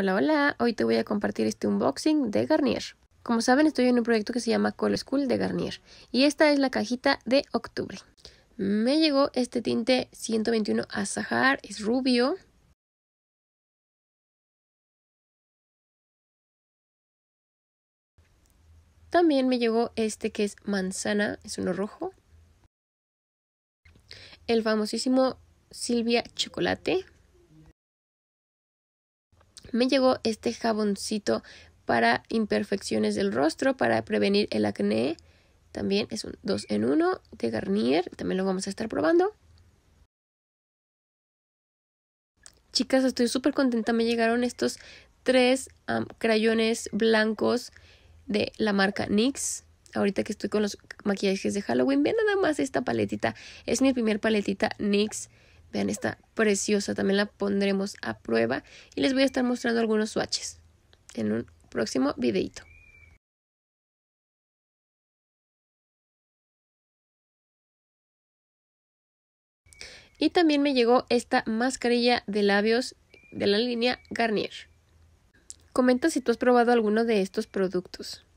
Hola, hola, hoy te voy a compartir este unboxing de Garnier. Como saben, estoy en un proyecto que se llama Call School de Garnier y esta es la cajita de octubre. Me llegó este tinte 121 Azahar, es rubio. También me llegó este que es manzana, es uno rojo. El famosísimo Silvia Chocolate, me llegó este jaboncito para imperfecciones del rostro, para prevenir el acné. También es un 2 en 1 de Garnier, también lo vamos a estar probando. Chicas, estoy súper contenta, me llegaron estos tres crayones blancos de la marca NYX. Ahorita que estoy con los maquillajes de Halloween, vean nada más esta paletita. Es mi primer paletita NYX Vean, está preciosa. También la pondremos a prueba y les voy a estar mostrando algunos swatches en un próximo videito. Y también me llegó esta mascarilla de labios de la línea Garnier. Comenta si tú has probado alguno de estos productos.